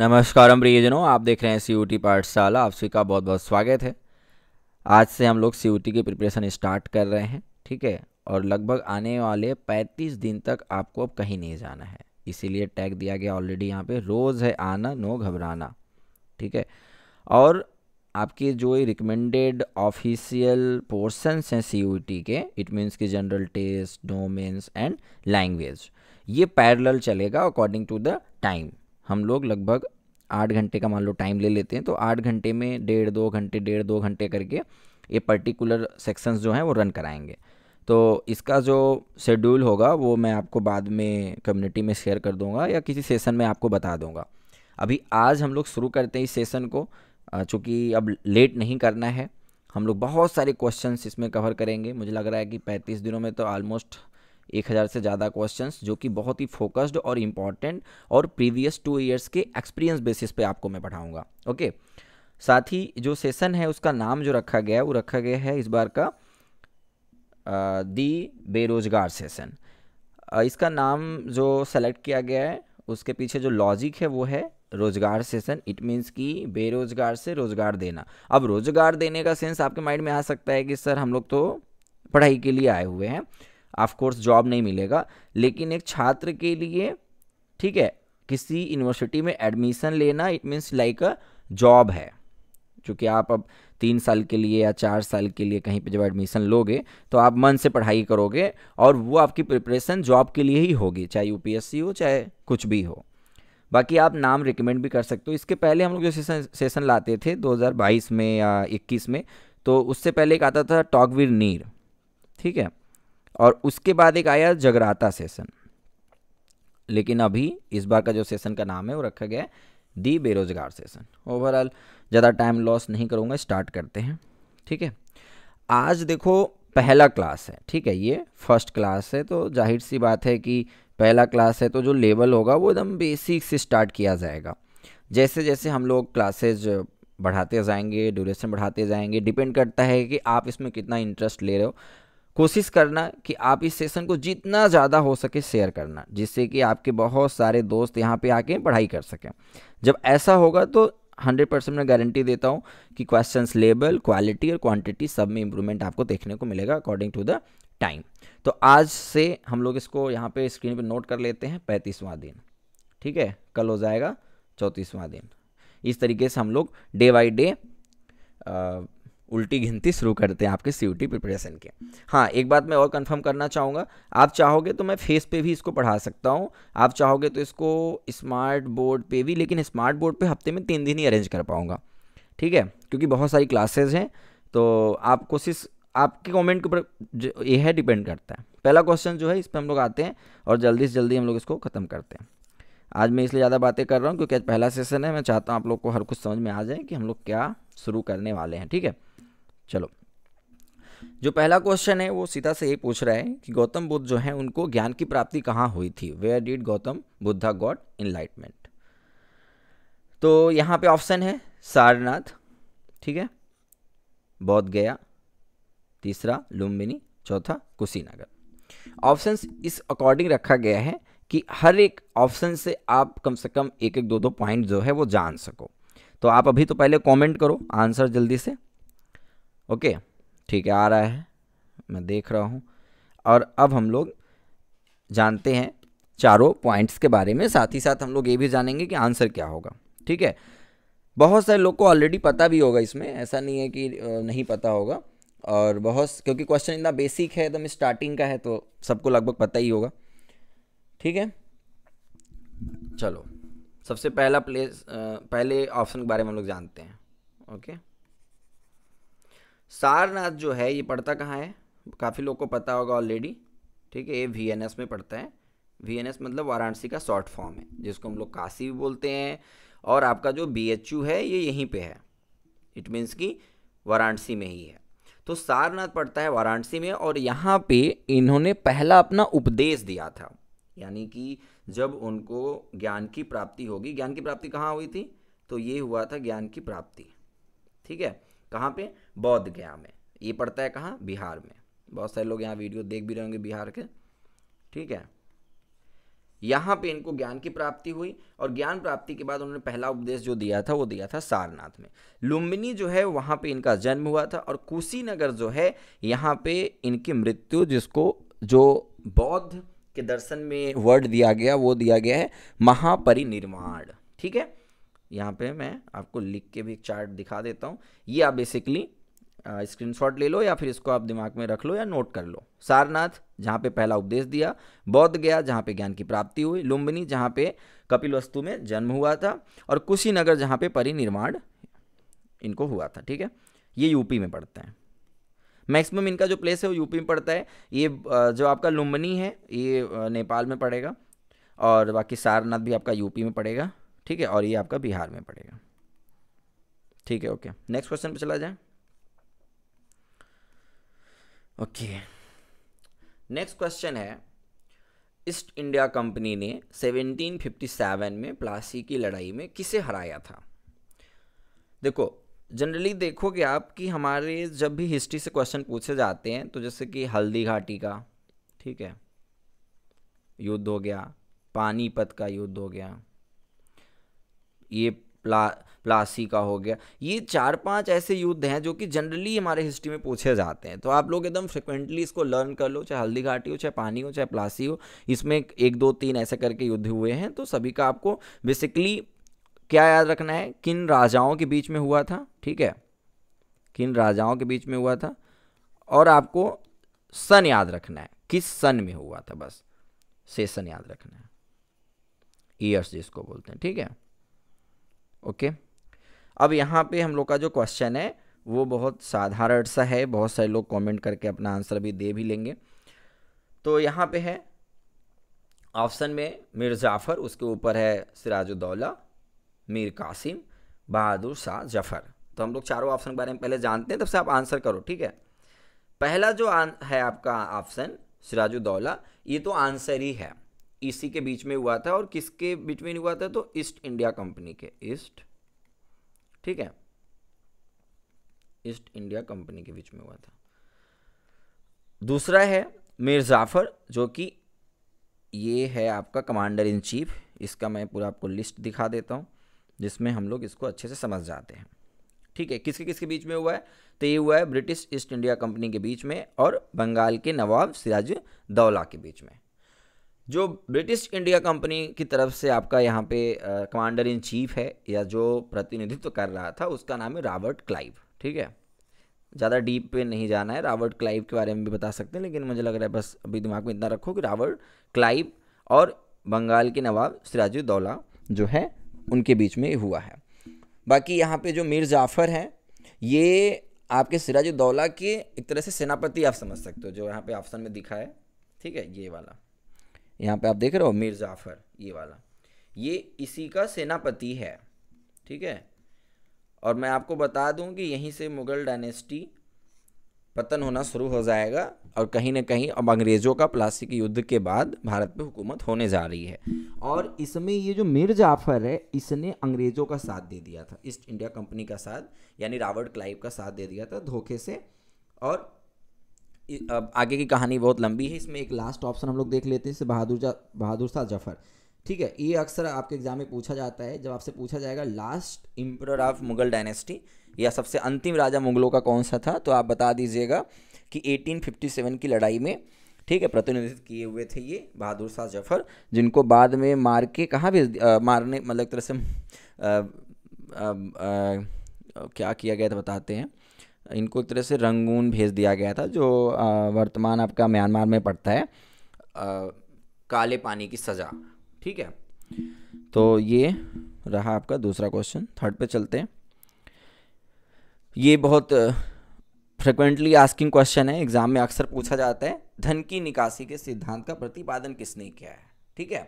नमस्कार प्रियजनों आप देख रहे हैं सी यू टी पाठशाला आप सभी का बहुत बहुत स्वागत है आज से हम लोग सी यू टी की प्रिपरेशन स्टार्ट कर रहे हैं ठीक है और लगभग आने वाले 35 दिन तक आपको अब कहीं नहीं जाना है इसीलिए टैग दिया गया ऑलरेडी यहाँ पे रोज़ है आना नो घबराना ठीक है और आपके जो रिकमेंडेड ऑफिशियल पोर्सन्स हैं सी यू टी के इट मीन्स की general test domains and language ये पैरल चलेगा अकॉर्डिंग टू द टाइम हम लोग लगभग आठ घंटे का मान लो टाइम ले लेते हैं तो आठ घंटे में डेढ़ दो घंटे डेढ़ दो घंटे करके ये पर्टिकुलर सेक्शंस जो हैं वो रन कराएंगे तो इसका जो शेड्यूल होगा वो मैं आपको बाद में कम्युनिटी में शेयर कर दूंगा या किसी सेशन में आपको बता दूंगा अभी आज हम लोग शुरू करते हैं इस सेशन को चूँकि अब लेट नहीं करना है हम लोग बहुत सारे क्वेश्चंस इसमें कवर करेंगे मुझे लग रहा है कि 35 दिनों में तो ऑलमोस्ट एक हज़ार से ज़्यादा क्वेश्चंस जो कि बहुत ही फोकस्ड और इम्पॉर्टेंट और प्रीवियस टू ईयर्स के एक्सपीरियंस बेसिस पे आपको मैं पढ़ाऊँगा ओके साथ ही जो सेशन है उसका नाम जो रखा गया है वो रखा गया है इस बार का दी बेरोजगार सेशन इसका नाम जो सेलेक्ट किया गया है उसके पीछे जो लॉजिक है वो है रोजगार सेशन इट मीन्स कि बेरोजगार से रोजगार देना अब रोजगार देने का सेंस आपके माइंड में आ सकता है कि सर हम लोग तो पढ़ाई के लिए आए हुए हैं ऑफकोर्स जॉब नहीं मिलेगा लेकिन एक छात्र के लिए ठीक है किसी यूनिवर्सिटी में एडमिशन लेना it means like a job है चूँकि आप अब तीन साल के लिए या चार साल के लिए कहीं पे जब एडमिशन लोगे तो आप मन से पढ़ाई करोगे और वो आपकी प्रिपरेशन जॉब के लिए ही होगी चाहे यूपीएससी हो चाहे कुछ भी हो बाकी आप नाम रिकमेंड भी कर सकते हो इसके पहले हम लोग जो सेशन सेशन लाते थे 2022 में या 21 में तो उससे पहले एक आता था टॉकवीर नीर ठीक है और उसके बाद एक आया जगराता सेशन लेकिन अभी इस बार का जो सेशन का नाम है वो रखा गया है दी बेरोजगार सेशन ओवरऑल ज़्यादा टाइम लॉस नहीं करूँगा स्टार्ट करते हैं ठीक है आज देखो पहला क्लास है ठीक है ये फर्स्ट क्लास है तो जाहिर सी बात है कि पहला क्लास है तो जो लेवल होगा वो एकदम बेसिक से स्टार्ट किया जाएगा जैसे जैसे हम लोग क्लासेज बढ़ाते जाएंगे ड्यूरेशन बढ़ाते जाएंगे डिपेंड करता है कि आप इसमें कितना इंटरेस्ट ले रहे हो कोशिश करना कि आप इस सेशन को जितना ज़्यादा हो सके शेयर करना जिससे कि आपके बहुत सारे दोस्त यहाँ पे आके पढ़ाई कर सकें जब ऐसा होगा तो हंड्रेड परसेंट मैं गारंटी देता हूँ कि क्वेश्चन लेबल क्वालिटी और क्वांटिटी सब में इंप्रूवमेंट आपको देखने को मिलेगा अकॉर्डिंग टू द टाइम तो आज से हम लोग इसको यहाँ पे स्क्रीन पे नोट कर लेते हैं पैंतीसवां दिन ठीक है कल हो जाएगा चौंतीसवां दिन इस तरीके से हम लोग डे बाई डे उल्टी गिनती शुरू करते हैं आपके सी प्रिपरेशन के हाँ एक बात मैं और कंफर्म करना चाहूँगा आप चाहोगे तो मैं फेस पे भी इसको पढ़ा सकता हूँ आप चाहोगे तो इसको स्मार्ट बोर्ड पे भी लेकिन स्मार्ट बोर्ड पे हफ्ते में तीन दिन ही अरेंज कर पाऊँगा ठीक है क्योंकि बहुत सारी क्लासेज हैं तो आप कोशिश आपके कॉमेंट के ऊपर ये है डिपेंड करता है पहला क्वेश्चन जो है इस पर हम लोग आते हैं और जल्दी से जल्दी हम लोग इसको ख़त्म करते हैं आज मैं इसलिए ज़्यादा बातें कर रहा हूँ क्योंकि आज पहला सेशन है मैं चाहता हूँ आप लोग को हर कुछ समझ में आ जाए कि हम लोग क्या शुरू करने वाले हैं ठीक है चलो जो पहला क्वेश्चन है वो सीता से ये पूछ रहा है कि गौतम बुद्ध जो है उनको ज्ञान की प्राप्ति कहाँ हुई थी where did Gautam Buddha got enlightenment तो यहाँ पे ऑप्शन है सारनाथ ठीक है बौद्ध गया तीसरा लुम्बिनी चौथा कुशीनगर ऑप्शन इस अकॉर्डिंग रखा गया है कि हर एक ऑप्शन से आप कम से कम एक एक दो दो पॉइंट जो है वो जान सको तो आप अभी तो पहले कमेंट करो आंसर जल्दी से ओके ठीक है आ रहा है मैं देख रहा हूँ और अब हम लोग जानते हैं चारों पॉइंट्स के बारे में साथ ही साथ हम लोग ये भी जानेंगे कि आंसर क्या होगा ठीक है बहुत सारे लोग को ऑलरेडी पता भी होगा इसमें ऐसा नहीं है कि नहीं पता होगा और बहुत क्योंकि क्वेश्चन इतना बेसिक है एकदम स्टार्टिंग का है तो सबको लगभग पता ही होगा ठीक है चलो सबसे पहला प्लेस पहले ऑप्शन के बारे में हम लोग जानते हैं ओके सारनाथ जो है ये पड़ता कहाँ है काफ़ी लोग को पता होगा ऑलरेडी ठीक है ये वी में पड़ता है वी मतलब वाराणसी का शॉर्ट फॉर्म है जिसको हम लोग काशी भी बोलते हैं और आपका जो बी है ये यहीं पे है इट मीन्स कि वाराणसी में ही है तो सारनाथ पड़ता है वाराणसी में और यहाँ पे इन्होंने पहला अपना उपदेश दिया था यानी कि जब उनको ज्ञान की प्राप्ति होगी ज्ञान की प्राप्ति कहाँ हुई थी तो ये हुआ था ज्ञान की प्राप्ति ठीक है कहाँ पे बौद्ध गया में ये पड़ता है कहाँ बिहार में बहुत सारे लोग यहाँ वीडियो देख भी रहे होंगे बिहार के ठीक है यहाँ पे इनको ज्ञान की प्राप्ति हुई और ज्ञान प्राप्ति के बाद उन्होंने पहला उपदेश जो दिया था वो दिया था सारनाथ में लुम्बिनी जो है वहाँ पे इनका जन्म हुआ था और कुशीनगर जो है यहाँ पे इनकी मृत्यु जिसको जो बौद्ध के दर्शन में वर्ड दिया गया वो दिया गया है महापरिनिर्वाण ठीक है यहाँ पे मैं आपको लिख के भी एक चार्ट दिखा देता हूँ ये आप बेसिकली स्क्रीनशॉट ले लो या फिर इसको आप दिमाग में रख लो या नोट कर लो सारनाथ जहाँ पे पहला उपदेश दिया बौद्ध गया जहाँ पे ज्ञान की प्राप्ति हुई लुम्बिनी जहाँ पे कपिल वस्तु में जन्म हुआ था और कुशीनगर जहाँ पे परिनिर्माण इनको हुआ था ठीक है ये यूपी में पड़ता है मैक्सिमम इनका जो प्लेस है वो यूपी में पड़ता है ये जो आपका लुम्बनी है ये नेपाल में पड़ेगा और बाकी सारनाथ भी आपका यूपी में पड़ेगा ठीक है और ये आपका बिहार में पड़ेगा ठीक है ओके नेक्स्ट क्वेश्चन पे चला जाए ओके नेक्स्ट क्वेश्चन है ईस्ट इंडिया कंपनी ने 1757 में प्लासी की लड़ाई में किसे हराया था देखो जनरली देखोगे आप कि हमारे जब भी हिस्ट्री से क्वेश्चन पूछे जाते हैं तो जैसे कि हल्दी घाटी का ठीक है युद्ध हो गया पानीपत का युद्ध हो गया ये प्ला प्लासी का हो गया ये चार पांच ऐसे युद्ध हैं जो कि जनरली हमारे हिस्ट्री में पूछे जाते हैं तो आप लोग एकदम फ्रिक्वेंटली इसको लर्न कर लो चाहे हल्दी घाटी हो चाहे पानी हो चाहे प्लासी हो इसमें एक दो तीन ऐसे करके युद्ध हुए हैं तो सभी का आपको बेसिकली क्या याद रखना है किन राजाओं के बीच में हुआ था ठीक है किन राजाओं के बीच में हुआ था और आपको सन याद रखना है किस सन में हुआ था बस सेसन याद रखना है ईयर्स जिसको बोलते हैं ठीक है ओके अब यहाँ पे हम लोग का जो क्वेश्चन है वो बहुत साधारण सा है बहुत सारे लोग कमेंट करके अपना आंसर भी दे भी लेंगे तो यहाँ पे है ऑप्शन में मिर जाफ़र उसके ऊपर है सिराजुद्दौला मीर कासिम बहादुर शाह जफ़र तो हम लोग चारों ऑप्शन के बारे में पहले जानते हैं तब से आप आंसर करो ठीक है पहला जो है आपका ऑप्शन सिराजुद्दौला ये तो आंसर ही है इसी के बीच में हुआ था और किसके बिटवीन हुआ था तो ईस्ट इंडिया कंपनी के ईस्ट ठीक है ईस्ट इंडिया कंपनी के बीच में हुआ था दूसरा है मीर जाफर जो कि ये है आपका कमांडर इन चीफ इसका मैं पूरा आपको लिस्ट दिखा देता हूँ जिसमें हम लोग इसको अच्छे से समझ जाते हैं ठीक है किसके किसके बीच में हुआ है तो ये हुआ है ब्रिटिश ईस्ट इंडिया कंपनी के बीच में और बंगाल के नवाब सिराज दौला के बीच में जो ब्रिटिश इंडिया कंपनी की तरफ से आपका यहाँ पे कमांडर इन चीफ है या जो प्रतिनिधित्व कर रहा था उसका नाम है रॉबर्ट क्लाइव ठीक है ज़्यादा डीप पे नहीं जाना है रॉबर्ट क्लाइव के बारे में भी बता सकते हैं लेकिन मुझे लग रहा है बस अभी दिमाग में इतना रखो कि रॉबर्ट क्लाइव और बंगाल के नवाब सिराजुद्दौला जो है उनके बीच में हुआ है बाकी यहाँ पे जो मीर जाफ़र हैं ये आपके सिराजुद्दौला के एक तरह से सेनापति आप समझ सकते हो जो यहाँ पे ऑप्शन में दिखा है ठीक है ये वाला यहाँ पे आप देख रहे हो मीर जाफ़र ये वाला ये इसी का सेनापति है ठीक है और मैं आपको बता दूं कि यहीं से मुग़ल डायनेस्टी पतन होना शुरू हो जाएगा और कहीं ना कहीं अब अंग्रेज़ों का प्लास्टिक युद्ध के बाद भारत पे हुकूमत होने जा रही है और इसमें ये जो मीर जाफ़र है इसने अंग्रेज़ों का साथ दे दिया था ईस्ट इंडिया कंपनी का साथ यानी रावर्ड क्लाइव का साथ दे दिया था धोखे से और आगे की कहानी बहुत लंबी है इसमें एक लास्ट ऑप्शन हम लोग देख लेते हैं इसे बहादुर जा बहादुर शाह जफर ठीक है ये अक्सर आपके एग्जाम में पूछा जाता है जब आपसे पूछा जाएगा last emperor of Mughal dynasty या सबसे अंतिम राजा मुगलों का कौन सा था तो आप बता दीजिएगा कि 1857 की लड़ाई में ठीक है प्रतिनिधित्व किए हुए थे ये बहादुर शाह जफर जिनको बाद में मार के कहाँ भेज मारने मतलब तरह से आ, आ, आ, क्या किया गया था बताते हैं इनको एक तरह से रंगून भेज दिया गया था जो वर्तमान आपका म्यांमार में पड़ता है आ, काले पानी की सज़ा ठीक है तो ये रहा आपका दूसरा क्वेश्चन थर्ड पे चलते हैं ये बहुत फ्रिक्वेंटली आस्किंग क्वेश्चन है एग्जाम में अक्सर पूछा जाता है धन की निकासी के सिद्धांत का प्रतिपादन किसने किया है ठीक है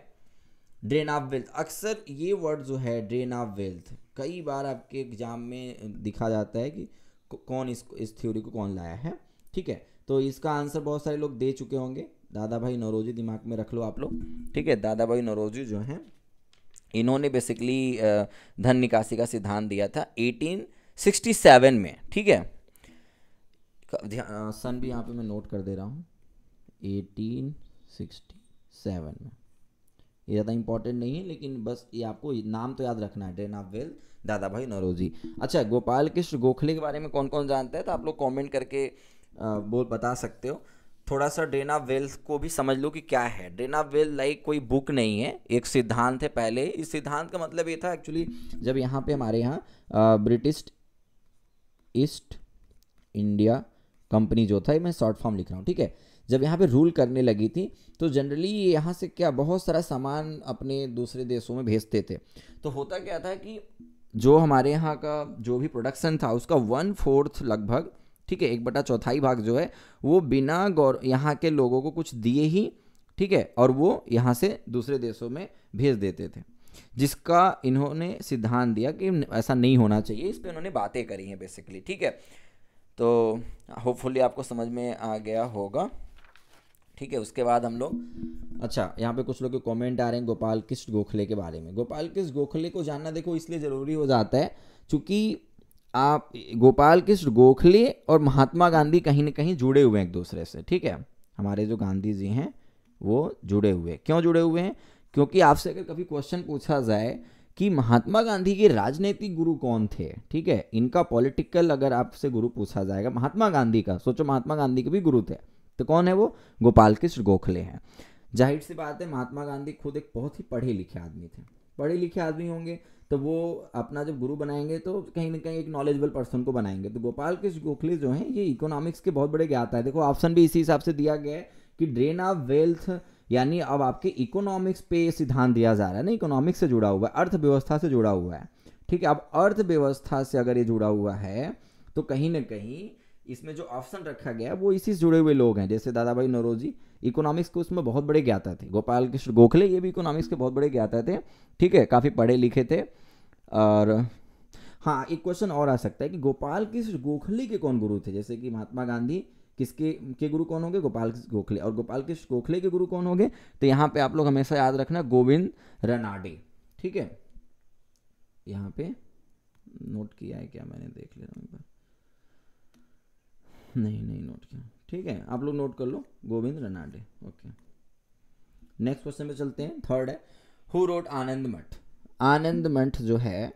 ड्रेन ऑफ वेल्थ अक्सर ये वर्ड जो है ड्रेन ऑफ वेल्थ कई बार आपके एग्जाम में दिखा जाता है कि कौन इस इस थ्योरी को कौन लाया है ठीक है तो इसका आंसर बहुत सारे लोग दे चुके होंगे दादा भाई नौरोजी दिमाग में रख लो आप लोग ठीक है दादा भाई नौरोजी जो हैं इन्होंने बेसिकली धन निकासी का सिद्धांत दिया था 1867 में ठीक है सन भी यहाँ पे मैं नोट कर दे रहा हूँ 1867 में ये ज़्यादा इंपॉर्टेंट नहीं है लेकिन बस ये आपको नाम तो याद रखना है ड्रेन ऑफ वेल्थ दादा भाई नरोजी अच्छा गोपाल कृष्ण गोखले के बारे में कौन कौन जानता है तो आप लोग कॉमेंट करके बोल बता सकते हो थोड़ा सा ड्रेन ऑफ वेल्थ को भी समझ लो कि क्या है ड्रेन ऑफ वेल्थ लाइक कोई बुक नहीं है एक सिद्धांत है पहले इस सिद्धांत का मतलब ये था एक्चुअली जब यहाँ पे हमारे यहाँ ब्रिटिश ईस्ट इंडिया कंपनी जो था मैं शॉर्ट फॉर्म लिख रहा हूँ ठीक है जब यहाँ पे रूल करने लगी थी तो जनरली यहाँ से क्या बहुत सारा सामान अपने दूसरे देशों में भेजते थे तो होता क्या था कि जो हमारे यहाँ का जो भी प्रोडक्शन था उसका वन फोर्थ लगभग ठीक है एक बटा चौथाई भाग जो है वो बिना गौर यहाँ के लोगों को कुछ दिए ही ठीक है और वो यहाँ से दूसरे देशों में भेज देते थे जिसका इन्होंने सिद्धांत दिया कि ऐसा नहीं होना चाहिए इस पर उन्होंने बातें करी हैं बेसिकली ठीक है तो होपफुली आपको समझ में आ गया होगा ठीक है उसके बाद हम लोग अच्छा यहाँ पे कुछ लोग के कमेंट आ रहे हैं गोपाल किस्ट गोखले के बारे में गोपाल किस्ट गोखले को जानना देखो इसलिए ज़रूरी हो जाता है क्योंकि आप गोपाल किस्ट गोखले और महात्मा गांधी कहीं ना कहीं जुड़े हुए हैं एक दूसरे से ठीक है हमारे जो गांधी जी हैं वो जुड़े हुए क्यों जुड़े हुए हैं क्योंकि आपसे अगर कभी क्वेश्चन पूछा जाए कि महात्मा गांधी के राजनीतिक गुरु कौन थे ठीक है इनका पॉलिटिकल अगर आपसे गुरु पूछा जाएगा महात्मा गांधी का सोचो महात्मा गांधी के भी गुरु थे तो कौन है वो गोपाल कृष्ण गोखले हैं जाहिर सी बात है महात्मा गांधी खुद एक बहुत ही पढ़े लिखे आदमी थे पढ़े लिखे आदमी होंगे तो वो अपना जब गुरु बनाएंगे तो कहीं ना कहीं एक नॉलेजेबल पर्सन को बनाएंगे तो गोपाल कृष्ण गोखले जो हैं ये इकोनॉमिक्स के बहुत बड़े ज्ञाता है देखो ऑप्शन भी इसी हिसाब से दिया गया है कि ड्रेन ऑफ वेल्थ यानी अब आपके इकोनॉमिक्स पे सिद्धांत दिया जा रहा है ना इकोनॉमिक्स से जुड़ा हुआ है अर्थव्यवस्था से जुड़ा हुआ है ठीक है अब अर्थव्यवस्था से अगर ये जुड़ा हुआ है तो कहीं ना कहीं इसमें जो ऑप्शन रखा गया वो इसी से जुड़े हुए लोग हैं जैसे दादा भाई नरोजी इकोनॉमिक्स के उसमें बहुत बड़े ज्ञाता थे गोपाल कृष्ण गोखले ये भी इकोनॉमिक्स के बहुत बड़े ज्ञाता थे ठीक है काफ़ी पढ़े लिखे थे और हाँ एक क्वेश्चन और आ सकता है कि गोपाल कृष्ण गोखले के कौन गुरु थे जैसे कि महात्मा गांधी किसके के गुरु कौन होंगे गोपाल कृष्ण गोखले और गोपाल कृष्ण गोखले के गुरु कौन होंगे तो यहाँ पे आप लोग हमेशा याद रखना गोविंद रनाडे ठीक है यहाँ पे नोट किया है क्या मैंने देख ले रहा हूँ नहीं नहीं नोट किया ठीक है आप लोग नोट कर लो Govind Ranade okay next question पे चलते हैं थर्ड है हु रोट आनंद मठ आनंद मठ जो है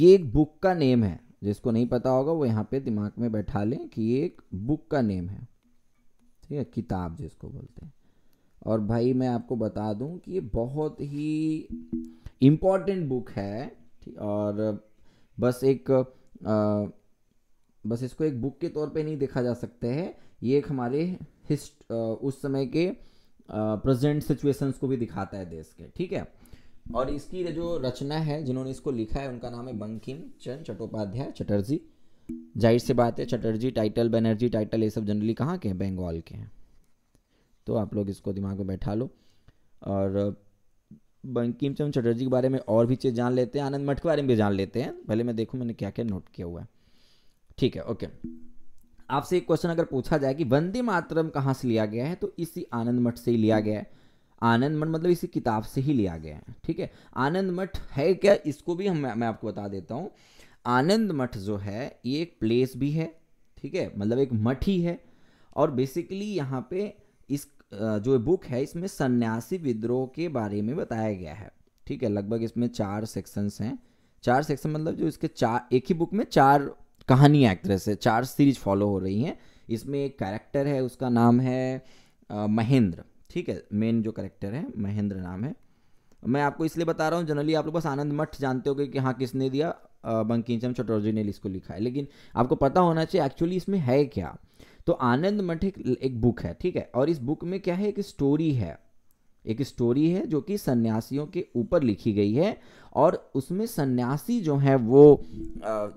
ये एक बुक का नेम है जिसको नहीं पता होगा वो यहाँ पे दिमाग में बैठा लें कि ये एक बुक का नेम है ठीक है किताब जिसको बोलते हैं और भाई मैं आपको बता दूं कि ये बहुत ही इम्पॉर्टेंट बुक है और बस एक बस इसको एक बुक के तौर पे नहीं देखा जा सकता है ये एक हमारे हिस्ट उस समय के प्रेजेंट सिचुएशंस को भी दिखाता है देश के ठीक है और इसकी जो रचना है जिन्होंने इसको लिखा है उनका नाम है बंकिम चंद चट्टोपाध्याय चटर्जी जाहिर से बात है चटर्जी टाइटल बनर्जी टाइटल ये सब जनरली कहाँ के हैं बंगाल के हैं तो आप लोग इसको दिमाग में बैठा लो और बंकिम चंद चटर्जी के बारे में और भी चीज़ जान लेते हैं आनंद मठ के बारे में भी जान लेते हैं पहले मैं देखूँ मैंने क्या क्या नोट किया हुआ है ठीक है ओके आपसे एक क्वेश्चन अगर पूछा जाए कि वंदे मातरम कहाँ से लिया गया है तो इसी आनंद मठ से ही लिया गया है आनंद मठ मतलब इसी किताब से ही लिया गया है ठीक है आनंद मठ है क्या इसको भी हम मैं आपको बता देता हूँ आनंद मठ जो है ये एक प्लेस भी है ठीक है मतलब एक मठ ही है और बेसिकली यहाँ पे इस जो बुक है इसमें सन्यासी विद्रोह के बारे में बताया गया है ठीक है लगभग इसमें चार सेक्शंस हैं चार सेक्शन मतलब जो इसके चार एक ही बुक में चार कहानी एक्ट्रेस है चार सीरीज फॉलो हो रही हैं इसमें एक कैरेक्टर है उसका नाम है महेंद्र ठीक है मेन जो करेक्टर है महेंद्र नाम है मैं आपको इसलिए बता रहा हूँ जनरली आप लोग बस आनंद मठ जानते हो कि हाँ किसने दिया बंकिमचंद चटर्जी ने इसको लिखा है लेकिन आपको पता होना चाहिए एक्चुअली इसमें है क्या तो आनंद मठ एक, एक बुक है ठीक है और इस बुक में क्या है एक स्टोरी है एक स्टोरी है जो कि सन्यासियों के ऊपर लिखी गई है और उसमें सन्यासी जो है वो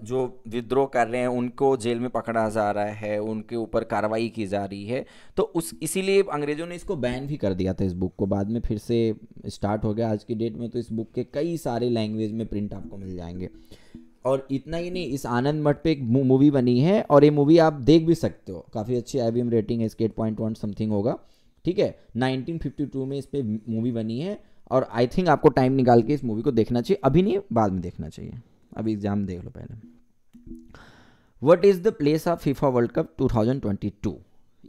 जो विद्रोह कर रहे हैं उनको जेल में पकड़ा जा रहा है उनके ऊपर कार्रवाई की जा रही है तो उस इसीलिए अंग्रेज़ों ने इसको बैन भी कर दिया था इस बुक को बाद में फिर से स्टार्ट हो गया आज की डेट में तो इस बुक के कई सारे लैंग्वेज में प्रिंट आपको मिल जाएंगे और इतना ही नहीं इस आनंद मठ पे एक मूवी बनी है और ये मूवी आप देख भी सकते हो काफ़ी अच्छी आई रेटिंग है इसके एट पॉइंट वन समथिंग होगा ठीक है 1952 में इस पर मूवी बनी है और आई थिंक आपको टाइम निकाल के इस मूवी को देखना चाहिए अभी नहीं बाद में देखना चाहिए अभी एग्जाम देख लो पहले what is the place of FIFA World Cup 2022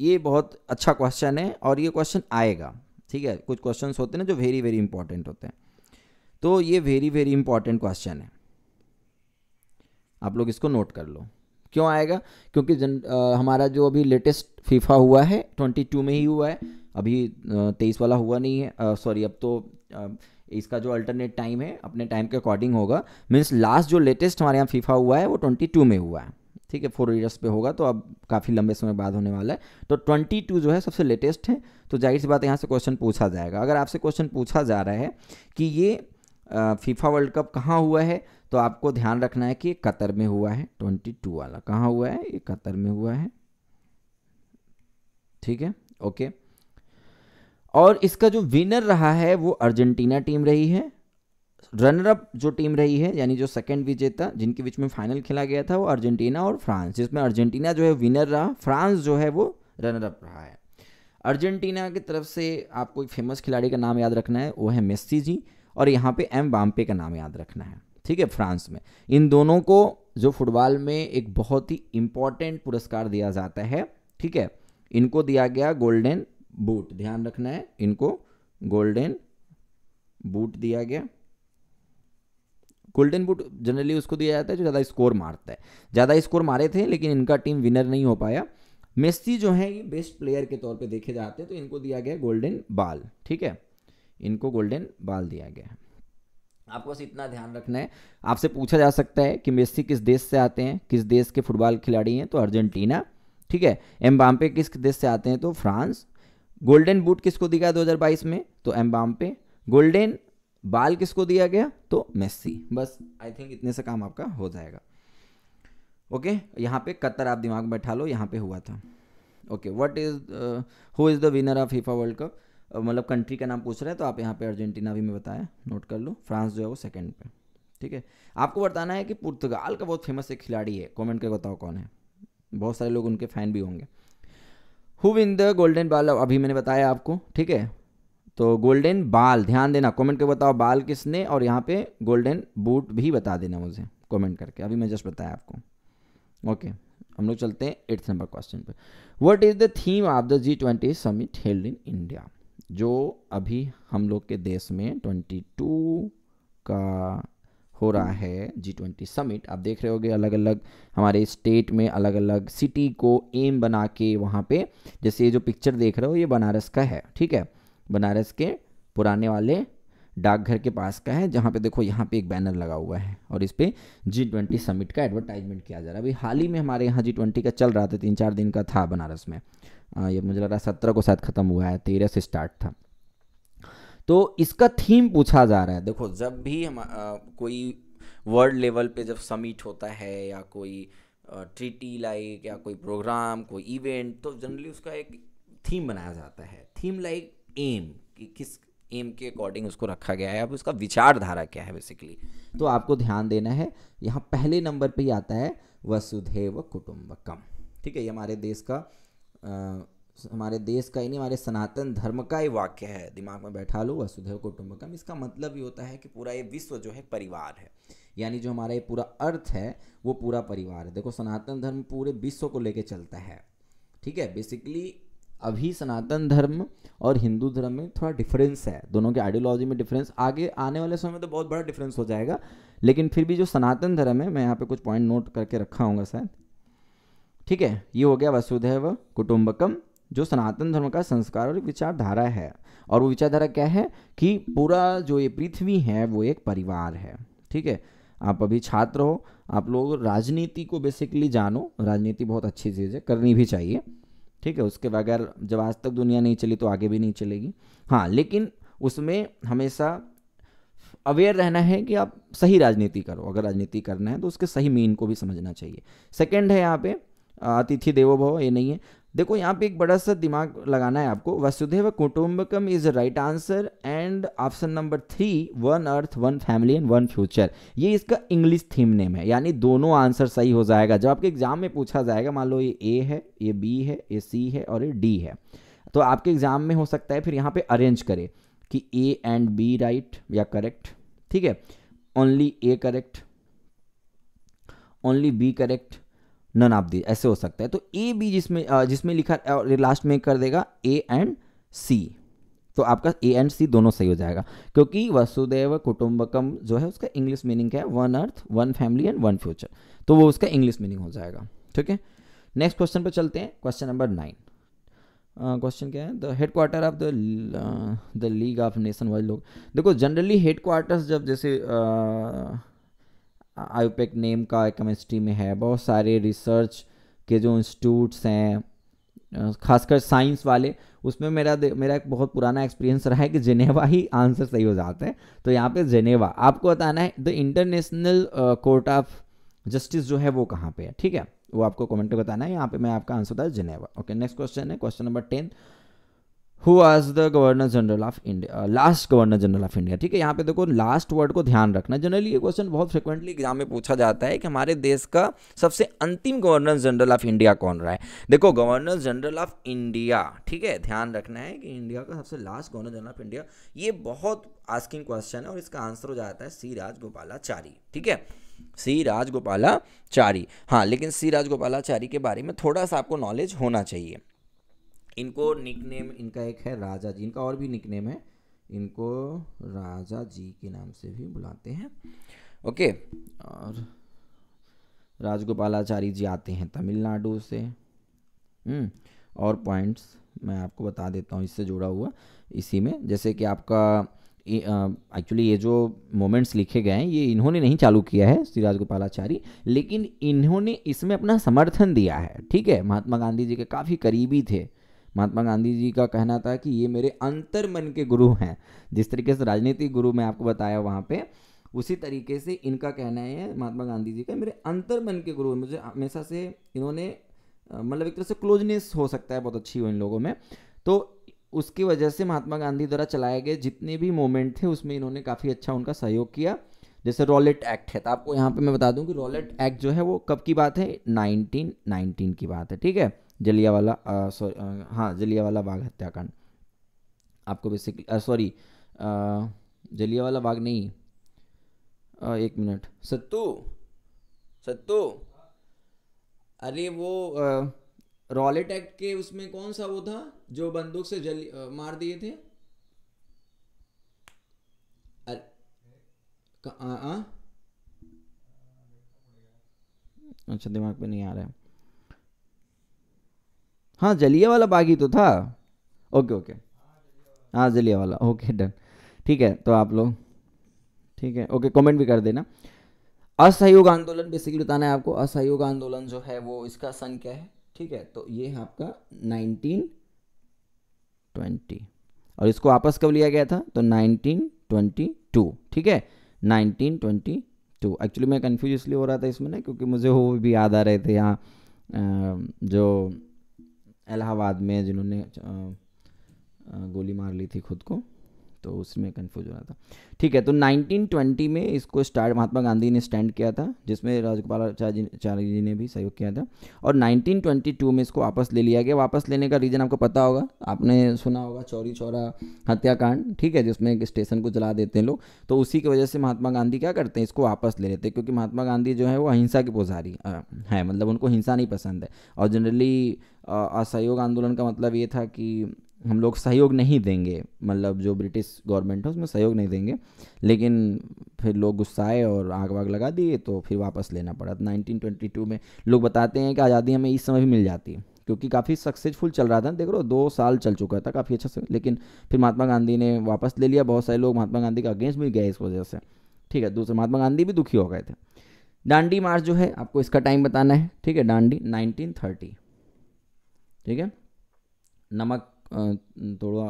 ये बहुत अच्छा क्वेश्चन है और ये क्वेश्चन आएगा ठीक है कुछ क्वेश्चन होते हैं जो वेरी वेरी इंपॉर्टेंट होते हैं तो ये वेरी वेरी इंपॉर्टेंट क्वेश्चन है आप लोग इसको नोट कर लो क्यों आएगा क्योंकि जन, आ, हमारा जो अभी लेटेस्ट फीफा हुआ है 22 में ही हुआ है अभी तेईस वाला हुआ नहीं है सॉरी अब तो इसका जो अल्टरनेट टाइम है अपने टाइम के अकॉर्डिंग होगा मीन्स लास्ट जो लेटेस्ट हमारे यहाँ फीफा हुआ है वो ट्वेंटी टू में हुआ है ठीक है फोर ईयर्स पे होगा तो अब काफ़ी लंबे समय बाद होने वाला है तो ट्वेंटी टू जो है सबसे लेटेस्ट है तो जाहिर सी बात यहाँ से क्वेश्चन पूछा जाएगा अगर आपसे क्वेश्चन पूछा जा रहा है कि ये फीफा वर्ल्ड कप कहाँ हुआ है तो आपको ध्यान रखना है कि कतर में हुआ है ट्वेंटी टू वाला कहाँ हुआ है ये कतर में हुआ है ठीक है ओके okay. और इसका जो विनर रहा है वो अर्जेंटीना टीम रही है रनरअप जो टीम रही है यानी जो सेकंड विजेता जिनके बीच में फाइनल खेला गया था वो अर्जेंटीना और फ्रांस जिसमें अर्जेंटीना जो है विनर रहा फ्रांस जो है वो रनरअप रहा है अर्जेंटीना की तरफ से आपको एक फेमस खिलाड़ी का नाम याद रखना है वो है मेस्सी जी और यहाँ पे एम बाम्पे का नाम याद रखना है ठीक है फ्रांस में इन दोनों को जो फुटबॉल में एक बहुत ही इम्पॉर्टेंट पुरस्कार दिया जाता है ठीक है इनको दिया गया गोल्डन बूट ध्यान रखना है इनको गोल्डन बूट दिया गया गोल्डन बूट जनरली उसको दिया जाता है जो ज़्यादा स्कोर मारता है ज़्यादा स्कोर मारे थे लेकिन इनका टीम विनर नहीं हो पाया मेस्सी जो है ये बेस्ट प्लेयर के तौर पे देखे जाते हैं तो इनको दिया गया गोल्डन बाल ठीक है इनको गोल्डन बाल दिया गया है आपको बस इतना ध्यान रखना है आपसे पूछा जा सकता है कि मेस्सी किस देश से आते हैं किस देश के फुटबॉल खिलाड़ी हैं तो अर्जेंटीना ठीक है एम्बाम्पे किस देश से आते हैं तो फ्रांस गोल्डन बूट किसको दिया दो हज़ार बाईस में तो एम्बाम पे गोल्डन बाल किसको दिया गया तो मेस्सी बस आई थिंक इतने से काम आपका हो जाएगा ओके यहाँ पे कतर आप दिमाग में बैठा लो यहाँ पे हुआ था okay what is who is the winner of FIFA World Cup मतलब कंट्री का नाम पूछ रहे हैं तो आप यहाँ पे अर्जेंटीना भी मैं बताया नोट कर लो फ्रांस जो है वो सेकंड पे ठीक है आपको बताना है कि पुर्तगाल का बहुत फेमस एक खिलाड़ी है कमेंट करके बताओ कौन है बहुत सारे लोग उनके फ़ैन भी होंगे हु विन द गोल्डन बाल अभी मैंने बताया आपको ठीक है तो गोल्डन बाल ध्यान देना कमेंट कर बताओ बाल किसने और यहाँ पे गोल्डन बूट भी बता देना मुझे कमेंट करके अभी मैं जस्ट बताया आपको ओके हम लोग चलते हैं एट्थ नंबर क्वेश्चन पे what is the theme of the G twenty summit held in India जो अभी हम लोग के देश में ट्वेंटी टू का हो रहा है जी ट्वेंटी समिट आप देख रहे होगे अलग अलग हमारे स्टेट में अलग अलग सिटी को एम बना के वहाँ पे जैसे ये जो पिक्चर देख रहे हो ये बनारस का है ठीक है बनारस के पुराने वाले डाकघर के पास का है जहाँ पे देखो यहाँ पे एक बैनर लगा हुआ है और इस पर जी ट्वेंटी समिट का एडवर्टाइजमेंट किया जा रहा है अभी हाल ही में हमारे यहाँ जी ट्वेंटी का चल रहा था तीन चार दिन का था बनारस में आ, ये मुझे लग रहा है सत्रह को शायद ख़त्म हुआ है तेरह से स्टार्ट था तो इसका थीम पूछा जा रहा है देखो जब भी हम आ, कोई वर्ल्ड लेवल पे जब समिट होता है या कोई ट्रीटी लाइक या कोई प्रोग्राम कोई इवेंट तो जनरली उसका एक थीम बनाया जाता है थीम लाइक एम कि किस एम के अकॉर्डिंग उसको रखा गया है अब उसका विचारधारा क्या है बेसिकली तो आपको ध्यान देना है यहाँ पहले नंबर पे ही आता है वसुधैव कुटुम्बकम ठीक है ये हमारे देश का हमारे देश का ही नहीं हमारे सनातन धर्म का ही वाक्य है दिमाग में बैठा लो वसुधैव कुटुंबकम इसका मतलब ये होता है कि पूरा ये विश्व जो है परिवार है यानी जो हमारा ये पूरा अर्थ है वो पूरा परिवार है देखो सनातन धर्म पूरे विश्व को लेके चलता है ठीक है बेसिकली अभी सनातन धर्म और हिंदू धर्म में थोड़ा डिफरेंस है दोनों के आइडियोलॉजी में डिफरेंस आगे आने वाले समय में तो बहुत बड़ा डिफरेंस हो जाएगा लेकिन फिर भी जो सनातन धर्म है मैं यहाँ पे कुछ पॉइंट नोट करके रखा हूँ शायद ठीक है ये हो गया वसुधैव कुटुंबकम जो सनातन धर्म का संस्कार और विचारधारा है और वो विचारधारा क्या है कि पूरा जो ये पृथ्वी है वो एक परिवार है ठीक है आप अभी छात्र हो आप लोग राजनीति को बेसिकली जानो राजनीति बहुत अच्छी चीज़ है करनी भी चाहिए ठीक है उसके बगैर जब आज तक दुनिया नहीं चली तो आगे भी नहीं चलेगी हाँ लेकिन उसमें हमेशा अवेयर रहना है कि आप सही राजनीति करो अगर राजनीति करना है तो उसके सही मीन को भी समझना चाहिए सेकेंड है यहाँ पे अतिथि देवो भव ये नहीं है देखो यहाँ पे एक बड़ा सा दिमाग लगाना है आपको वसुधैव कुटुंबकम is right answer and option number three one earth one family and one future ये इसका इंग्लिश थीम नेम है यानी दोनों आंसर सही हो जाएगा जब आपके एग्जाम में पूछा जाएगा मान लो ये ए है ये बी है ये सी है और ये डी है तो आपके एग्जाम में हो सकता है फिर यहाँ पे अरेंज करे कि ए एंड बी राइट या करेक्ट ठीक है only A correct only B correct none of the ऐसे हो सकता है तो ए बी जिसमें जिसमें लिखा और लास्ट में कर देगा ए एंड सी तो आपका ए एंड सी दोनों सही हो जाएगा क्योंकि वसुदेव कुटुंबकम जो है उसका इंग्लिश मीनिंग क्या है one earth one family and one future तो वो उसका इंग्लिश मीनिंग हो जाएगा ठीक है नेक्स्ट क्वेश्चन पर चलते हैं क्वेश्चन नंबर नाइन क्वेश्चन क्या है the headquarter of the the league of nation wise लोग देखो जनरली हेड क्वार्टर्स जब जैसे uh, आईपेक नेम का केमिस्ट्री में है बहुत सारे रिसर्च के जो इंस्टीट्यूट्स हैं खासकर साइंस वाले उसमें मेरा मेरा एक बहुत पुराना एक्सपीरियंस रहा है कि जेनेवा ही आंसर सही हो जाता है तो यहाँ पे जेनेवा आपको बताना है the International Court of Justice जो है वो कहाँ पे है ठीक है वो आपको कमेंट में बताना है यहाँ पे मैं आपका आंसर बताया जेनेवा ओके नेक्स्ट क्वेश्चन है question number ten who was the governor general of India last governor general of India ठीक है यहाँ पे देखो लास्ट वर्ड को ध्यान रखना जनरली ये क्वेश्चन बहुत फ्रिक्वेंटली एग्जाम में पूछा जाता है कि हमारे देश का सबसे अंतिम गवर्नर जनरल ऑफ इंडिया कौन रहा है देखो गवर्नर जनरल ऑफ इंडिया ठीक है ध्यान रखना है कि इंडिया का सबसे last governor general of India ये बहुत आस्किंग क्वेश्चन है और इसका आंसर हो जाता है सी राजगोपालाचारी ठीक है सी राजगोपालाचारी हाँ लेकिन सी राजगोपालाचारी के बारे में थोड़ा सा आपको नॉलेज होना चाहिए इनको निकनेम इनका एक है राजा जी इनका और भी निकनेम है इनको राजा जी के नाम से भी बुलाते हैं ओके और राजगोपालाचारी जी आते हैं तमिलनाडु से हम्म, और पॉइंट्स मैं आपको बता देता हूँ इससे जुड़ा हुआ इसी में जैसे कि आपका एक्चुअली ये जो मोमेंट्स लिखे गए हैं ये इन्होंने नहीं चालू किया है श्री राजगोपालाचारी लेकिन इन्होंने इसमें अपना समर्थन दिया है ठीक है महात्मा गांधी जी के काफ़ी करीबी थे महात्मा गांधी जी का कहना था कि ये मेरे अंतर मन के गुरु हैं जिस तरीके से राजनीतिक गुरु मैं आपको बताया वहाँ पे उसी तरीके से इनका कहना है महात्मा गांधी जी का मेरे अंतर मन के गुरु मुझे हमेशा से इन्होंने मतलब एक तरह से क्लोजनेस हो सकता है बहुत अच्छी हो इन लोगों में तो उसकी वजह से महात्मा गांधी द्वारा चलाए गए जितने भी मोमेंट थे उसमें इन्होंने काफ़ी अच्छा उनका सहयोग किया जैसे रॉलेट एक्ट है तो आपको यहाँ पे मैं बता दूँ कि रॉलेट एक्ट जो है वो कब की बात है 1919 की बात है ठीक है जलियावाला सॉरी हाँ जलियावाला बाग हत्याकांड आपको बेसिकली सॉरी जलियावाला बाग नहीं आ, एक मिनट सत्तू सत्तू अरे वो रॉलेट एक्ट के उसमें कौन सा वो था जो बंदूक से जल आ, मार दिए थे अरे अच्छा दिमाग पे नहीं आ रहा है हाँ जलिया वाला बाग ही तो था ओके ओके हाँ जलिया वाला ओके डन ठीक है तो आप लोग ठीक है ओके कमेंट भी कर देना असहयोग आंदोलन बेसिकली बताना है आपको असहयोग आंदोलन जो है वो इसका सन क्या है ठीक है तो ये है आपका 1920 और इसको वापस कब लिया गया था तो 1922 ठीक है 1922 एक्चुअली मैं कंफ्यूज इसलिए हो रहा था इसमें ना क्योंकि मुझे वो भी याद आ रहे थे यहाँ जो इलाहाबाद में जिन्होंने गोली मार ली थी खुद को तो उसमें कन्फ्यूज हो रहा था ठीक है तो 1920 में इसको स्टार्ट महात्मा गांधी ने स्टैंड किया था जिसमें आचार्य जी ने भी सहयोग किया था और 1922 में इसको वापस ले लिया गया वापस लेने का रीज़न आपको पता होगा आपने सुना होगा चौरी चौरा हत्याकांड ठीक है जिसमें एक स्टेशन को जला देते हैं लोग तो उसी की वजह से महात्मा गांधी क्या करते हैं इसको वापस ले लेते हैं क्योंकि महात्मा गांधी जो है वो अहिंसा के पुजारी है मतलब उनको हिंसा नहीं पसंद है और जनरली असहयोग आंदोलन का मतलब ये था कि हम लोग सहयोग नहीं देंगे मतलब जो ब्रिटिश गवर्नमेंट है उसमें सहयोग नहीं देंगे लेकिन फिर लोग गुस्साए और आग वाग लगा दिए तो फिर वापस लेना पड़ा तो नाइनटीन में लोग बताते हैं कि आज़ादी हमें इस समय भी मिल जाती है क्योंकि काफ़ी सक्सेसफुल चल रहा था देख लो दो साल चल चुका था काफ़ी अच्छा से लेकिन फिर महात्मा गांधी ने वापस ले लिया बहुत सारे लोग महात्मा गांधी के अगेंस्ट भी गए इस वजह से ठीक है दूसरे महात्मा गांधी भी दुखी हो गए थे डांडी मार्च जो है आपको इसका टाइम बताना है ठीक है डांडी 1930 ठीक है नमक तोड़वा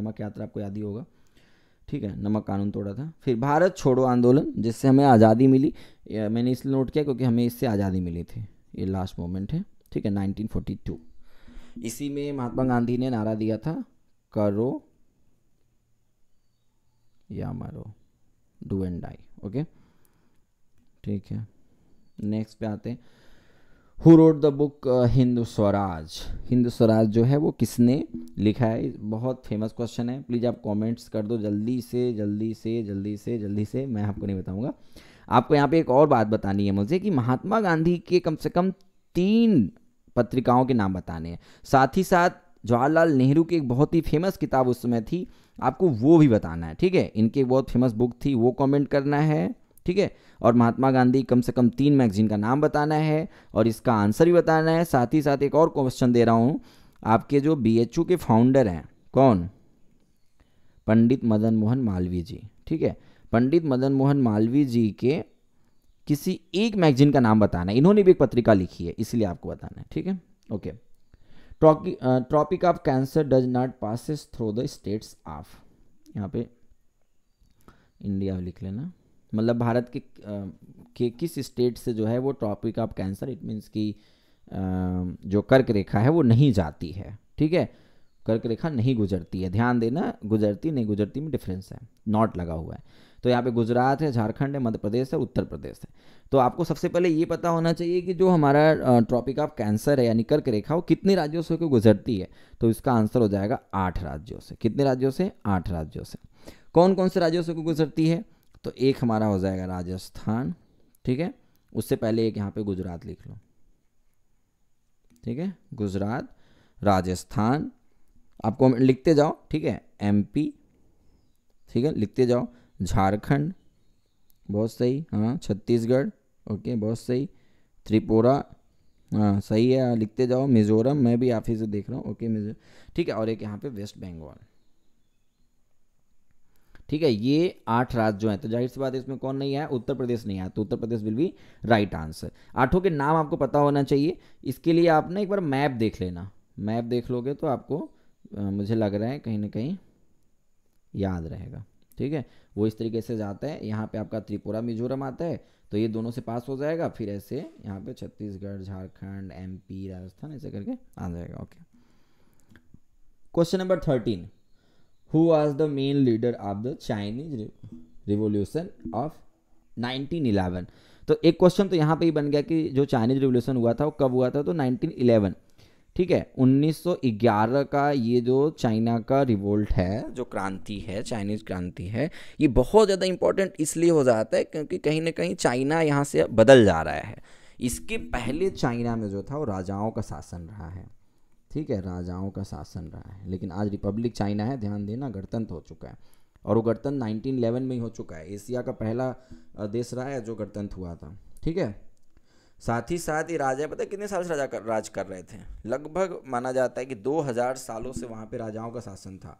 नमक यात्रा आपको याद ही होगा ठीक है नमक कानून तोड़ा था फिर भारत छोड़ो आंदोलन जिससे हमें आज़ादी मिली मैंने इसलिए नोट किया क्योंकि हमें इससे आज़ादी मिली थी ये लास्ट मोमेंट है ठीक है 1942 इसी में महात्मा गांधी ने नारा दिया था करो या मारो डू एंड डाई ओके ठीक है नेक्स्ट पे आते हैं who wrote the book Hind Swaraj Hind Swaraj जो है वो किसने लिखा है बहुत फेमस क्वेश्चन है प्लीज़ आप कमेंट्स कर दो जल्दी से जल्दी से जल्दी से जल्दी से मैं आपको नहीं बताऊंगा आपको यहाँ पे एक और बात बतानी है मुझे कि महात्मा गांधी के कम से कम तीन पत्रिकाओं के नाम बताने हैं साथ ही साथ जवाहरलाल नेहरू की एक बहुत ही फेमस किताब उस समय थी आपको वो भी बताना है ठीक है इनकी एक बहुत फेमस बुक थी वो कमेंट करना है ठीक है और महात्मा गांधी कम से कम तीन मैगजीन का नाम बताना है और इसका आंसर भी बताना है साथ ही साथ एक और क्वेश्चन दे रहा हूँ आपके जो बी के फाउंडर हैं कौन पंडित मदन मोहन मालवीय जी ठीक है पंडित मदन मोहन मालवीय जी के किसी एक मैगजीन का नाम बताना है इन्होंने भी एक पत्रिका लिखी है इसलिए आपको बताना है ठीक है okay Tropic of Cancer does not passes through the states of यहाँ पे इंडिया लिख लेना मतलब भारत के, के किस स्टेट से जो है वो Tropic of Cancer it means की जो कर्क रेखा है वो नहीं जाती है ठीक है कर्क रेखा नहीं गुजरती है ध्यान देना गुजरती नहीं गुजरती में डिफरेंस है नॉट लगा हुआ है तो यहाँ पे गुजरात है झारखंड है मध्य प्रदेश है उत्तर प्रदेश है तो आपको सबसे पहले ये पता होना चाहिए कि जो हमारा ट्रॉपिक ऑफ कैंसर है यानी कर्क रेखा वो कितने राज्यों से होकर गुजरती है तो इसका आंसर हो जाएगा आठ राज्यों से कितने राज्यों से आठ राज्यों से कौन कौन से राज्यों से गुजरती है तो एक हमारा हो जाएगा राजस्थान ठीक है उससे पहले एक यहाँ पे गुजरात लिख लो ठीक है गुजरात राजस्थान आपको लिखते जाओ ठीक है एमपी ठीक है लिखते जाओ झारखंड बहुत सही हाँ छत्तीसगढ़ ओके बहुत सही त्रिपुरा हाँ सही है लिखते जाओ मिज़ोरम मैं भी आप ही से देख रहा हूँ ओके मिजोरम ठीक है और एक यहाँ पे वेस्ट बंगाल ठीक है ये आठ राज्य जो हैं तो जाहिर सी बात है इसमें कौन नहीं आया उत्तर प्रदेश नहीं आया तो Uttar Pradesh will be right answer आठों के नाम आपको पता होना चाहिए इसके लिए आपने एक बार मैप देख लेना मैप देख लोगे तो आपको आ, मुझे लग रहा है कहीं ना कहीं याद रहेगा ठीक है वो इस तरीके से जाता है यहाँ पे आपका त्रिपुरा मिजोरम आता है तो ये दोनों से पास हो जाएगा फिर ऐसे यहाँ पे छत्तीसगढ़ झारखंड एमपी राजस्थान ऐसे करके आ जाएगा okay question number thirteen who was the main leader of the Chinese revolution of nineteen eleven तो एक क्वेश्चन तो यहाँ पे ही बन गया कि जो चाइनीज रिवोल्यूशन हुआ था वो कब हुआ था तो नाइनटीन इलेवन ठीक है 1911 का ये जो चाइना का रिवोल्ट है जो क्रांति है चाइनीज क्रांति है ये बहुत ज़्यादा इंपॉर्टेंट इसलिए हो जाता है क्योंकि कहीं ना कहीं चाइना यहाँ से बदल जा रहा है इसके पहले चाइना में जो था वो राजाओं का शासन रहा है ठीक है राजाओं का शासन रहा है लेकिन आज रिपब्लिक चाइना है ध्यान देना गणतंत्र हो चुका है और वो गणतंत्र 1911 में ही हो चुका है एशिया का पहला देश रहा है जो गणतंत्र हुआ था ठीक है साथ ही साथ ये राजा पता है कितने साल से राजा कर राज कर रहे थे लगभग माना जाता है कि 2000 सालों से वहाँ पे राजाओं का शासन था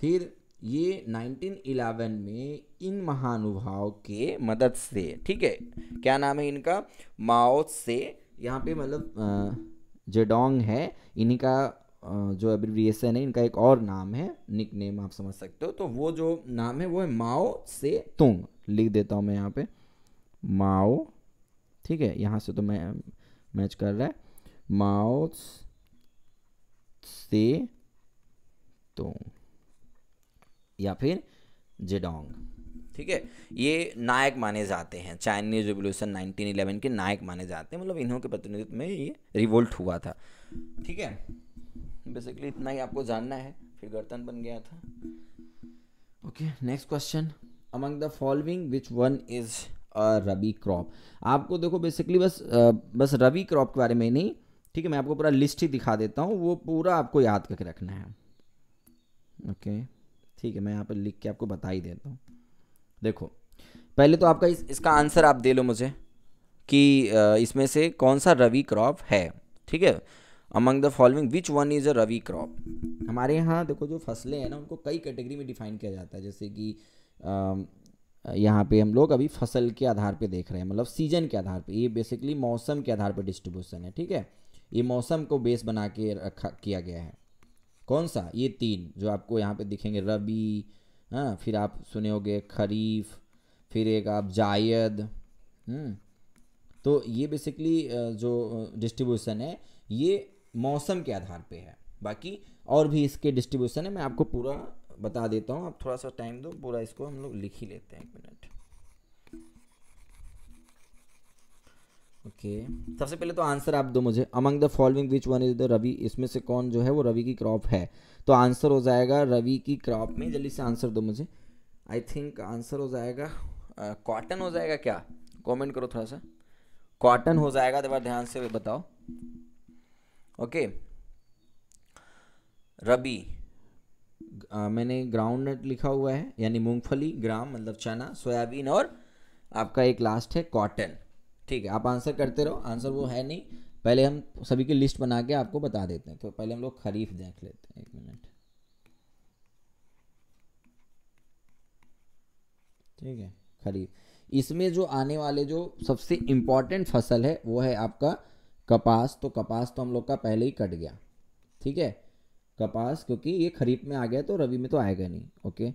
फिर ये 1911 में इन महानुभाव के मदद से ठीक है क्या नाम है इनका माओ से यहाँ पे मतलब जेडोंग है इन्हीं का जो एब्रिविएशन है इनका एक और नाम है निक नेम आप समझ सकते हो तो वो जो नाम है वो है माओ से तुंग लिख देता हूँ मैं यहाँ पे माओ ठीक है यहाँ से तो मैं मैच कर रहा है माओ से तुंग या फिर जेडोंग ठीक है ये नायक माने जाते हैं चाइनीज रिवोल्यूशन 1911 के नायक माने जाते हैं मतलब इन्हों के प्रतिनिधित्व में ये रिवोल्ट हुआ था ठीक है बेसिकली इतना ही आपको जानना है फिर गर्तन बन गया था okay next question among the following which one is a rabi crop आपको देखो बेसिकली बस बस रबी क्रॉप के बारे में नहीं ठीक है मैं आपको पूरा लिस्ट ही दिखा देता हूँ वो पूरा आपको याद करके रखना है ओके okay, ठीक है मैं यहाँ पर लिख के आपको बता ही देता हूँ देखो पहले तो आपका इस, इसका आंसर आप दे लो मुझे कि इसमें से कौन सा रवि क्रॉप है ठीक है among the following which one is a rabi crop हमारे यहाँ देखो जो फसलें हैं ना उनको कई कैटेगरी में डिफाइन किया जाता है जैसे कि यहाँ पे हम लोग अभी फसल के आधार पे देख रहे हैं मतलब सीजन के आधार पे ये बेसिकली मौसम के आधार पे डिस्ट्रीब्यूशन है ठीक है ये मौसम को बेस बना के रखा किया गया है कौन सा ये तीन जो आपको यहाँ पे दिखेंगे रबी हाँ फिर आप सुने होंगे खरीफ फिर एक आप जायद हम्म। तो ये बेसिकली जो डिस्ट्रीब्यूशन है ये मौसम के आधार पे है बाकी और भी इसके डिस्ट्रीब्यूशन है मैं आपको पूरा बता देता हूँ आप थोड़ा सा टाइम दो पूरा इसको हम लोग लिख ही लेते हैं एक मिनट ओके okay. सबसे पहले तो आंसर आप दो मुझे among the following which one is the rabi इसमें से कौन जो है वो रवि की क्रॉप है तो आंसर हो जाएगा रवि की क्रॉप में जल्दी से आंसर दो मुझे आई थिंक आंसर हो जाएगा कॉटन uh, हो जाएगा क्या कमेंट करो थोड़ा सा कॉटन हो जाएगा तो बार ध्यान से बताओ ओके okay. रबी uh, मैंने ग्राउंड नट लिखा हुआ है यानी मूंगफली ग्राम मतलब चना सोयाबीन और आपका एक लास्ट है कॉटन ठीक है आप आंसर करते रहो आंसर वो है नहीं पहले हम सभी की लिस्ट बना के आपको बता देते हैं तो पहले हम लोग खरीफ देख लेते हैं एक मिनट ठीक है खरीफ इसमें जो आने वाले जो सबसे इम्पॉर्टेंट फसल है वो है आपका कपास तो कपास तो हम लोग का पहले ही कट गया ठीक है कपास क्योंकि ये खरीफ में आ गया तो रवि में तो आएगा नहीं ओके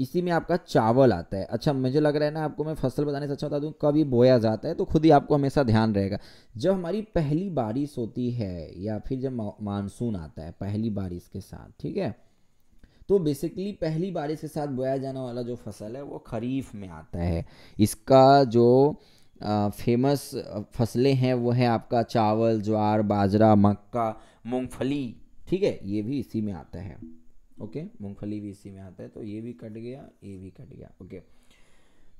इसी में आपका चावल आता है अच्छा मुझे लग रहा है ना आपको मैं फसल बताने से अच्छा बता दूँ कब ये बोया जाता है तो खुद ही आपको हमेशा ध्यान रहेगा जब हमारी पहली बारिश होती है या फिर जब मानसून आता है पहली बारिश के साथ ठीक है तो बेसिकली पहली बारिश के साथ बोया जाने वाला जो फसल है वो खरीफ में आता है इसका जो फेमस फसलें हैं वो है आपका चावल ज्वार बाजरा मक्का मूंगफली ठीक है ये भी इसी में आता है ओके मूंगफली भी इसी में आता है तो ये भी कट गया ये भी कट गया ओके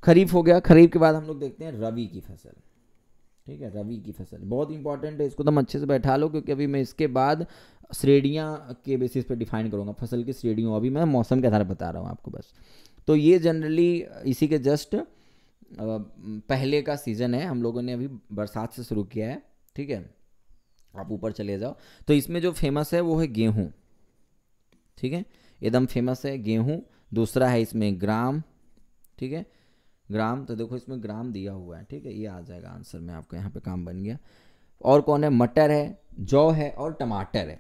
खरीफ हो गया खरीफ के बाद हम लोग देखते हैं रबी की फसल ठीक है रबी की फसल बहुत इंपॉर्टेंट है इसको तुम अच्छे से बैठा लो क्योंकि अभी मैं इसके बाद श्रेणियाँ के बेसिस पे डिफाइन करूँगा फसल की श्रेणियों अभी मैं मौसम के आधार बता रहा हूँ आपको बस तो ये जनरली इसी के जस्ट पहले का सीज़न है हम लोगों ने अभी बरसात से शुरू किया है ठीक है आप ऊपर चले जाओ तो इसमें जो फेमस है वो है गेहूँ ठीक है एकदम फेमस है गेहूँ दूसरा है इसमें ग्राम ठीक है ग्राम तो देखो इसमें ग्राम दिया हुआ है ठीक है ये आ जाएगा आंसर में आपका यहाँ पे काम बन गया और कौन है मटर है जौ है और टमाटर है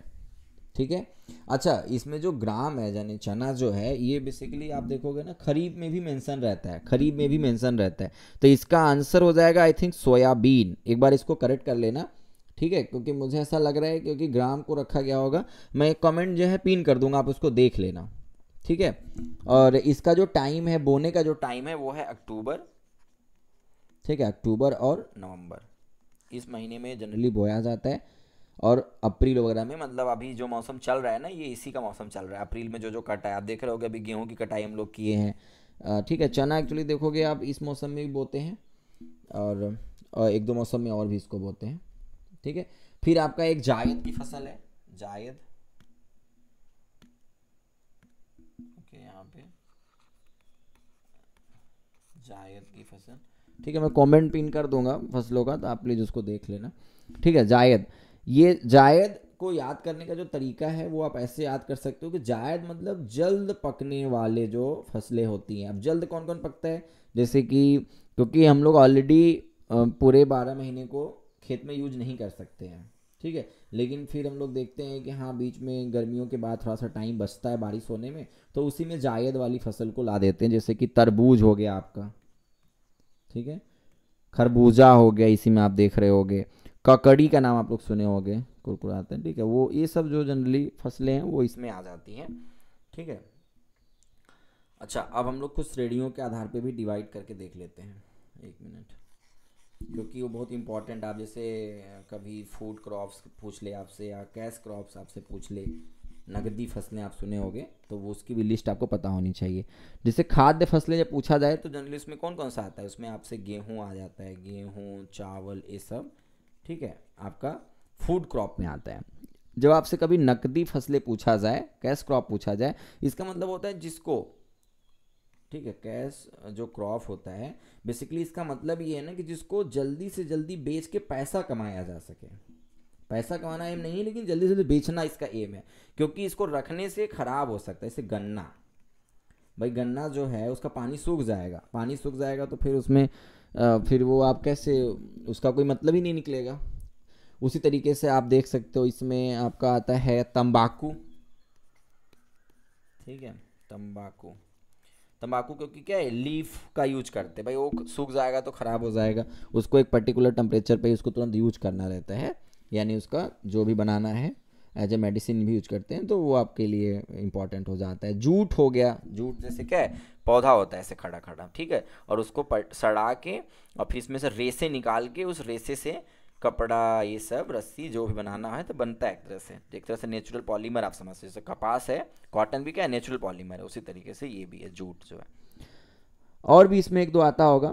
ठीक है अच्छा इसमें जो ग्राम है यानी चना जो है ये बेसिकली आप देखोगे ना खरीब में भी मेंशन रहता है खरीब में भी मेंशन रहता है तो इसका आंसर हो जाएगा आई थिंक सोयाबीन एक बार इसको करेक्ट कर लेना ठीक है क्योंकि मुझे ऐसा लग रहा है क्योंकि ग्राम को रखा गया होगा मैं एक कमेंट जो है पिन कर दूंगा आप उसको देख लेना ठीक है और इसका जो टाइम है बोने का जो टाइम है वो है अक्टूबर ठीक है अक्टूबर और नवंबर इस महीने में जनरली बोया जाता है और अप्रैल वगैरह में मतलब अभी जो मौसम चल रहा है ना ये इसी का मौसम चल रहा है अप्रैल में जो जो कटा है आप देख रहे हो अभी गेहूं की कटाई हम लोग किए हैं ठीक है चना एक्चुअली देखोगे आप इस मौसम में भी बोते हैं और, और एक दो मौसम में और भी इसको बोते हैं ठीक है फिर आपका एक जायद की फसल है जायद ओके यहाँ पे जायद की फसल ठीक है मैं कमेंट पिन कर दूंगा फसलों का तो आप प्लीज उसको देख लेना ठीक है जायद ये जायद को याद करने का जो तरीका है वो आप ऐसे याद कर सकते हो कि जायद मतलब जल्द पकने वाले जो फसलें होती हैं अब जल्द कौन कौन पकता है जैसे कि क्योंकि हम लोग ऑलरेडी पूरे बारह महीने को खेत में यूज नहीं कर सकते हैं ठीक है लेकिन फिर हम लोग देखते हैं कि हाँ बीच में गर्मियों के बाद थोड़ा सा टाइम बचता है बारिश होने में तो उसी में जायद वाली फसल को ला देते हैं जैसे कि तरबूज हो गया आपका ठीक है खरबूजा हो गया इसी में आप देख रहे होगे ककड़ी का नाम आप लोग सुने होंगे कुरकुराते हैं ठीक है वो ये सब जो जनरली फसलें हैं वो इसमें आ जाती हैं ठीक है अच्छा अब हम लोग कुछ श्रेणियों के आधार पर भी डिवाइड करके देख लेते हैं एक मिनट क्योंकि वो बहुत इंपॉर्टेंट आप जैसे कभी फूड क्रॉप्स पूछ ले आपसे या कैश क्रॉप्स आपसे पूछ ले नगदी फसलें आप सुने होंगे तो वो उसकी भी लिस्ट आपको पता होनी चाहिए जैसे खाद्य फसलें जब पूछा जाए तो जनरली उसमें कौन कौन सा आता है उसमें आपसे गेहूँ आ जाता है गेहूँ चावल ये सब ठीक है आपका फूड क्रॉप में आता है जब आपसे कभी नकदी फसलें पूछा जाए कैश क्रॉप पूछा जाए इसका मतलब होता है जिसको ठीक है कैश जो क्रॉप होता है बेसिकली इसका मतलब ये है ना कि जिसको जल्दी से जल्दी बेच के पैसा कमाया जा सके पैसा कमाना एम नहीं है लेकिन जल्दी से जल्दी बेचना इसका एम है क्योंकि इसको रखने से ख़राब हो सकता है जैसे गन्ना भाई गन्ना जो है उसका पानी सूख जाएगा पानी सूख जाएगा तो फिर उसमें आ, फिर वो आप कैसे उसका कोई मतलब ही नहीं निकलेगा उसी तरीके से आप देख सकते हो इसमें आपका आता है तंबाकू ठीक है तंबाकू तंबाकू क्योंकि क्या है लीफ का यूज करते हैं भाई वो सूख जाएगा तो ख़राब हो जाएगा उसको एक पर्टिकुलर टेम्परेचर पे उसको तुरंत यूज करना रहता है यानी उसका जो भी बनाना है एज ए मेडिसिन भी यूज करते हैं तो वो आपके लिए इंपॉर्टेंट हो जाता है जूट हो गया जूट जैसे क्या है पौधा होता है ऐसे खड़ा खड़ा ठीक है और उसको सड़ा के और फिर इसमें से रेसे निकाल के उस रेसे से कपड़ा ये सब रस्सी जो भी बनाना है तो बनता है एक तरह से एक तरह से नेचुरल पॉलीमर आप समझ सकते कपास है कॉटन भी क्या है नेचुरल पॉलीमर है उसी तरीके से ये भी है जूट जो है और भी इसमें एक दो आता होगा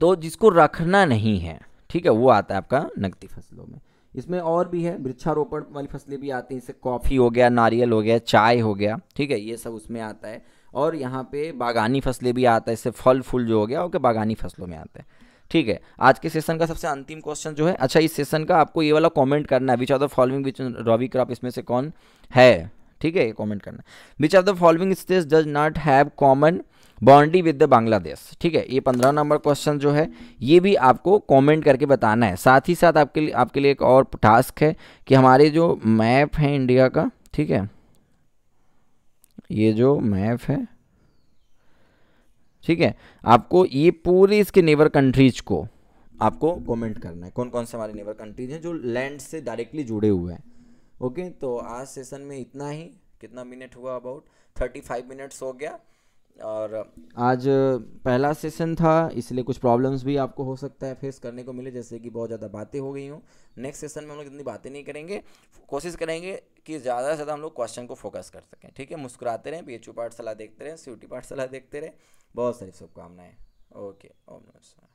तो जिसको रखना नहीं है ठीक है वो आता है आपका नकदी फसलों में इसमें और भी है वृक्षारोपण वाली फसलें भी आती हैं जैसे कॉफ़ी हो गया नारियल हो गया चाय हो गया ठीक है ये सब उसमें आता है और यहाँ पे बागानी फसलें भी आता है इससे फल फूल जो हो गया वो बागानी फसलों में आता है ठीक है आज के सेशन का सबसे अंतिम क्वेश्चन जो है अच्छा इस सेशन का आपको ये वाला कमेंट करना है which are the following which rabi crop इसमें से कौन है ठीक है ये कमेंट करना which are the following state does not have common boundary with the Bangladesh ठीक है ये पंद्रह नंबर क्वेश्चन जो है ये भी आपको कमेंट करके बताना है साथ ही साथ आपके लिए आपके लिए एक और टास्क है कि हमारे जो मैप है इंडिया का ठीक है ये जो मैप है ठीक है आपको ये पूरे इसके नेबर कंट्रीज को आपको कमेंट करना है कौन कौन से हमारे नेबर कंट्रीज हैं जो लैंड से डायरेक्टली जुड़े हुए हैं ओके तो आज सेशन में इतना ही कितना मिनट हुआ अबाउट थर्टी फाइव मिनट्स हो गया और आज पहला सेशन था इसलिए कुछ प्रॉब्लम्स भी आपको हो सकता है फेस करने को मिले जैसे कि बहुत ज़्यादा बातें हो गई हूँ नेक्स्ट सेशन में हम लोग इतनी बातें नहीं करेंगे कोशिश करेंगे कि ज़्यादा से ज़्यादा हम लोग क्वेश्चन को फोकस कर सकें ठीक है मुस्कुराते रहें बी एच पाठशाला देखते रहें सी टी पाठशाला देखते रहें बहुत सारी शुभकामनाएँ ओके ओम नमस्कार